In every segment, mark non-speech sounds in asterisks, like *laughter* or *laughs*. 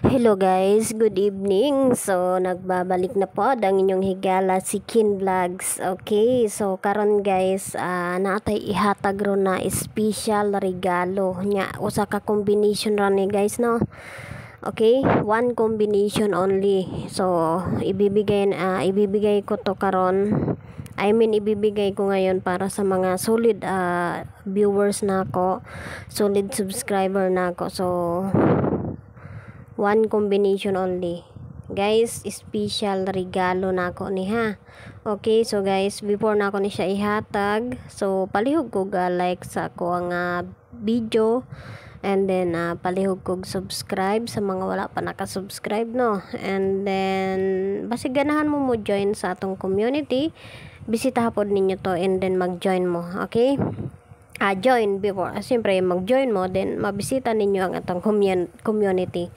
Hello guys, good evening. So nagbabalik na po ang inyong higala si Kin Vlogs. Okay, so karon guys, uh, ah, natay ihatag ro na special regalo nya usa ka combination ra ni guys no. Okay, one combination only. So ibibigay uh, ibibigay ko to karon. I mean, ibibigay ko ngayon para sa mga solid uh, viewers na ako, solid subscriber na ako. So, one combination only guys special regalo na ako ni ha okay so guys before na ako ni siya ihatag so palihog ko ga like sa ako ang uh, video and then uh, palihog ko subscribe sa mga wala pa nakasubscribe no and then basi ganahan mo mo join sa atong community bisita hapon ninyo to and then mag join mo okay uh, join before. Ah, siyempre, mag-join mo, then mabisita ninyo ang atong community.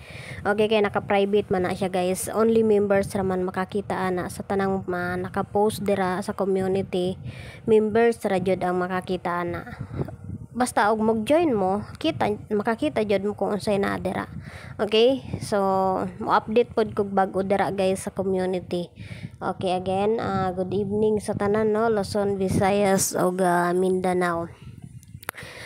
Okay, kay naka-private man na siya guys. Only members raman makakita ana sa tanang ma, naka-post dira sa community. Members ra jud ang makakita ana Basta og mag-join mo, kita makakita jud mo kung unsay na dira. Okay? So, mo-update pod kog bag-o dira guys sa community. Okay, again, uh, good evening sa tanan no, Luzon, Visayas ug uh, Mindanao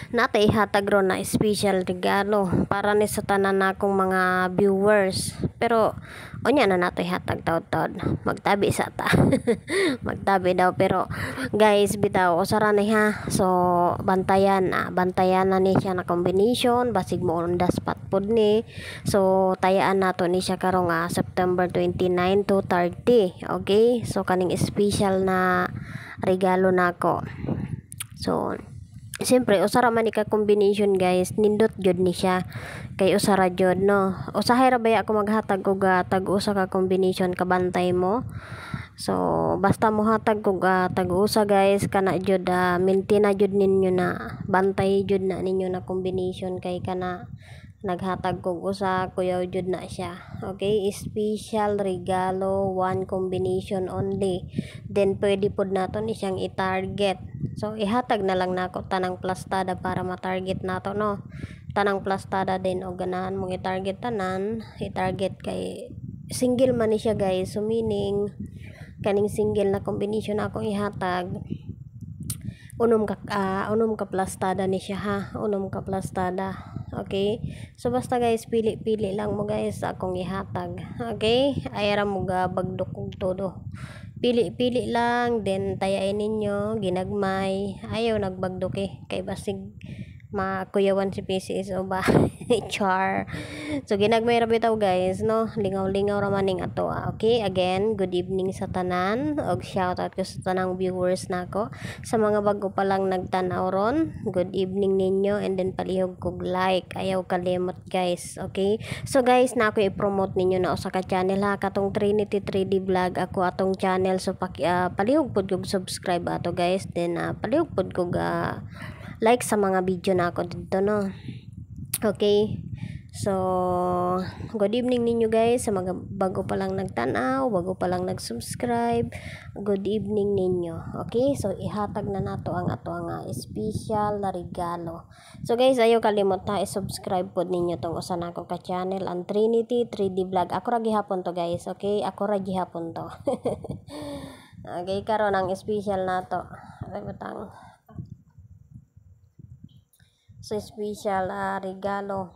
nataihatag ron na special regalo para ni sa tanan na akong mga viewers. Pero, onya na natoy hatag taod-taod. Magtabi sa ta. *laughs* Magtabi daw. Pero, guys, bitaw, usara ni ha. So, bantayan. Ah, bantayan na ni siya na combination. Basig mo spot pod ni. So, tayaan nato ni siya karong ah, September 29 to 30. Okay? So, kaning special na regalo na So, Siyempre, usara man ni combination guys, nindot jud ni siya kay usara jud no. Usahay ra baya ako maghatag og ah, tag-usa ka combination kabantay mo. So, basta mo hatag kog ah, tag-usa guys, kana jud uh, ah, maintain na jud ninyo na bantay jud na ninyo na combination kay kana naghatag kog usa kuyaw jud na siya. Okay, special regalo one combination only. Then pwede pod naton isang i-target So, ihatag na lang nako tanang plastada para ma-target nato, no? Tanang plastada din o ganahan mong i-target tanan, i-target kay single man ni siya, guys. So, meaning, kaning single na combination na ihatag, unom ka uh, unom ka plastada ni siya ha unom ka plastada okay so basta guys pili-pili lang mo guys akong ihatag okay ayara mo ga bagdok kog todo pili-pili lang then tayain ninyo ginagmay ayaw nagbagduki kay basig makuyawan si PCS o ba *laughs* char so ginagmay ra bitaw guys no lingaw-lingaw ra maning ato ah. okay again good evening sa tanan og shout out ko sa tanang viewers nako sa mga bago pa lang nagtan-aw ron good evening ninyo and then palihog kog like ayaw kalimot guys okay so guys na ako i-promote ninyo na usa ka channel ha katong Trinity 3D vlog ako atong channel so paki, uh, palihog pod kog subscribe ato guys then uh, palihog pod kog uh, like sa mga video na ako dito no okay So, good evening ninyo guys sa mga bago pa lang nagtanaw, bago pa lang nag-subscribe. Good evening ninyo. Okay? So, ihatag na nato ang ato nga special na regalo. So guys, ayo kalimot na i-subscribe pod ninyo tong usan ako ka channel ang Trinity 3D Vlog. Ako ra gihapon to guys, okay? Ako ra gihapon to. *laughs* okay, karon ang special nato. Ay, butang. So, special uh, regalo.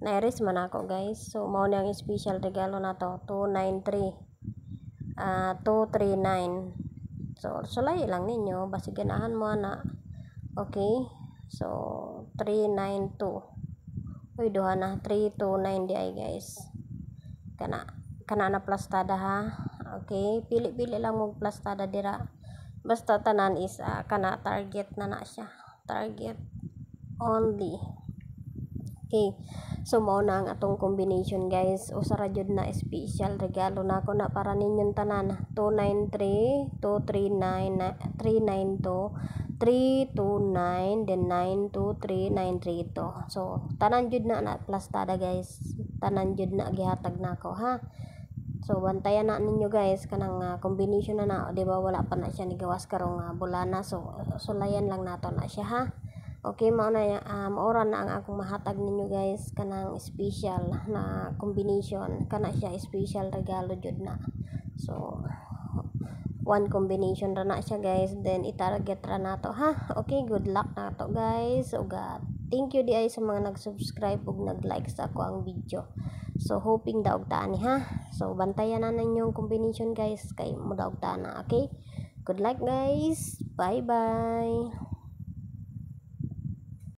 Nairis man ako, guys. So, mao ni ang special regalo na to. 293. Uh, 239. So, sulay lang ninyo. Basi ganahan mo na. Okay. So, 392. Uy, duha na. 329 di guys. Kana, kana na plastada, ha? Okay. Pili-pili lang mo plastada dira. Basta tanan is uh, kana target na na siya target only okay so mao na ang atong combination guys usa ra jud na special regalo na na, na para ninyon tanan 293 239 392 329 then 923 932 so tanan jud na na plus tada guys tanan jud na gihatag nako ha So bantayan na ninyo guys kanang uh, combination na na, 'di ba? Wala pa na siya ni gawas karong uh, bulana. So sulayan lang nato na siya ha. Okay, mao na uh, um, maura na ang akong mahatag ninyo guys kanang special na combination kana siya special regalo jud na. So one combination ra na siya guys then i-target ra nato ha. Okay, good luck nato guys. Ugat. Thank you di sa mga nag-subscribe ug nag-like sa ako ang video. So, hoping daugtaan ni ha. So, bantayan na ninyong combination guys. Kay mo daugtaan na. Okay? Good luck guys. Bye-bye.